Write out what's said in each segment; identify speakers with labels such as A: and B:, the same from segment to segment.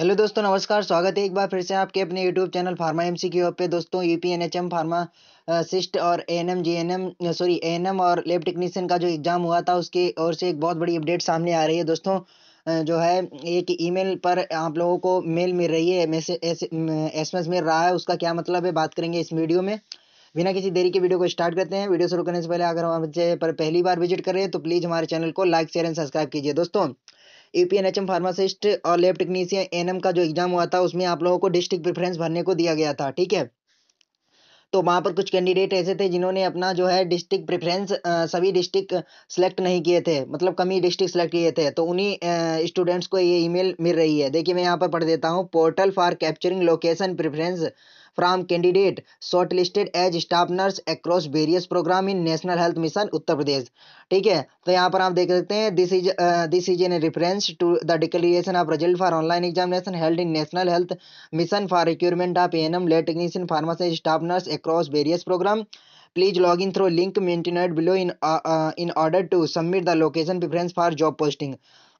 A: hello दोस्तों नमस्कार स्वागत है एक बार फिर से आपके अपने YouTube channel pharma M C की पे दोस्तों U P N H M pharmacist और A N M G N M sorry A N M और लेब टेक्नीशियन का जो एग्ज़ाम हुआ था उसके ओर से एक बहुत बड़ी अपडेट सामने आ रही है दोस्तों जो है एक ईमेल पर आप लोगों को मेल मिल रही है मैसेज एस एम एस मिल रहा है उसका क्या मतलब है बात करेंगे इस वीडियो में बिना किसी देरी के वीडियो को स्टार्ट करते हैं वीडियो शुरू करने से पहले अगर हम पर पहली बार विजिट कर रहे हैं तो प्लीज़ हमारे चैनल को लाइक शेयर एंड सब्सक्राइब कीजिए दोस्तों यूपीएनएचएम फार्मासिस्ट और लेब टेक्नीशियन एनएम का जो एग्ज़ाम हुआ था उसमें आप लोगों को डिस्ट्रिक्ट प्रेफरेंस भरने को दिया गया था ठीक है तो वहाँ पर कुछ कैंडिडेट ऐसे थे जिन्होंने अपना जो है डिस्ट्रिक्ट प्रेफरेंस सभी डिस्ट्रिक्ट सेलेक्ट नहीं किए थे मतलब कमी डिस्ट्रिक्ट सेलेक्ट किए थे तो उन्हीं स्टूडेंट्स को ये ईमेल मिल रही है देखिए मैं यहाँ पर पढ़ देता हूँ portal for capturing location preference from candidate shortlisted as staff nurse across various program in national health mission Uttar Pradesh ठीक है तो यहाँ पर आप देख सकते हैं this is this is in reference to the declaration of result for online examination held in national health mission for recruitment of N M lab technician pharmacy staff nurse across various program please log in through link मेंटेनेड below in in order to submit the location preference for job posting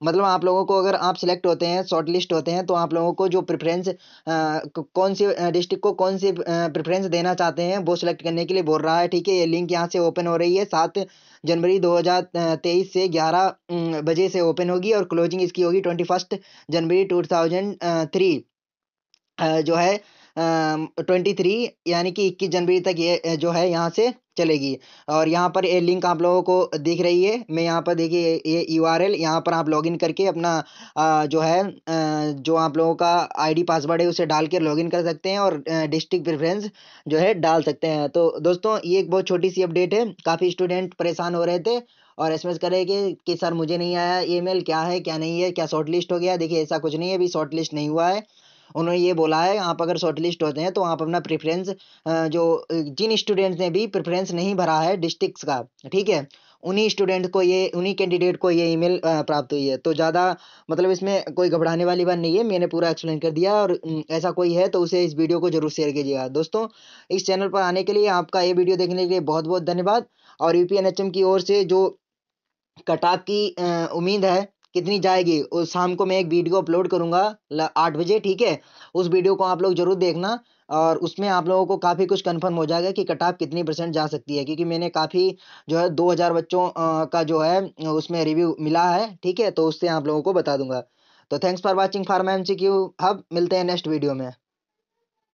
A: मतलब आप लोगों को अगर आप select होते हैं short list होते हैं तो आप लोगों को जो प्रेफरेंस कौन सी डिस्ट्रिक्ट को कौन सी प्रेफरेंस देना चाहते हैं वो सिलेक्ट करने के लिए बोल रहा है ठीक है ये लिंक यहाँ से ओपन हो रही है सात जनवरी 2023 से 11 बजे से ओपन होगी और क्लोजिंग इसकी होगी ट्वेंटी फर्स्ट जनवरी टू जो है ट्वेंटी थ्री यानी कि इक्कीस जनवरी तक ये जो है यहाँ से चलेगी और यहाँ पर ये लिंक आप लोगों को दिख रही है मैं यहाँ पर देखिए ये यू आर एल यहाँ पर आप लॉगिन करके अपना जो है जो आप लोगों का आईडी पासवर्ड है उसे डाल के लॉगिन कर सकते हैं और डिस्ट्रिक्ट प्रेफरेंस जो है डाल सकते हैं तो दोस्तों ये एक बहुत छोटी सी अपडेट है काफ़ी स्टूडेंट परेशान हो रहे थे और एस एम करे कि, कि सर मुझे नहीं आया मेल क्या है क्या नहीं है क्या शॉर्ट लिस्ट हो गया देखिए ऐसा कुछ नहीं है अभी शॉर्ट लिस्ट नहीं हुआ है उन्होंने ये बोला है आप अगर शॉर्ट लिस्ट होते हैं तो आप अपना प्रेफरेंस जो जिन स्टूडेंट्स ने भी प्रेफरेंस नहीं भरा है डिस्ट्रिक्स का ठीक है उन्हीं स्टूडेंट को ये उन्हीं कैंडिडेट को ये ईमेल प्राप्त हुई है तो ज़्यादा मतलब इसमें कोई घबराने वाली बात नहीं है मैंने पूरा एक्सप्लेन कर दिया और ऐसा कोई है तो उसे इस वीडियो को जरूर शेयर कीजिएगा दोस्तों इस चैनल पर आने के लिए आपका ये वीडियो देखने के लिए बहुत बहुत धन्यवाद और यू की ओर से जो कटाक की उम्मीद है कितनी जाएगी और शाम को मैं एक वीडियो अपलोड करूँगा आठ बजे ठीक है उस वीडियो को आप लोग ज़रूर देखना और उसमें आप लोगों को काफ़ी कुछ कन्फर्म हो जाएगा कि कट ऑफ कितनी परसेंट जा सकती है क्योंकि मैंने काफ़ी जो है दो हज़ार बच्चों का जो है उसमें रिव्यू मिला है ठीक है तो उससे आप लोगों को बता दूंगा तो thanks for watching pharma M C Q hub मिलते हैं नेक्स्ट वीडियो में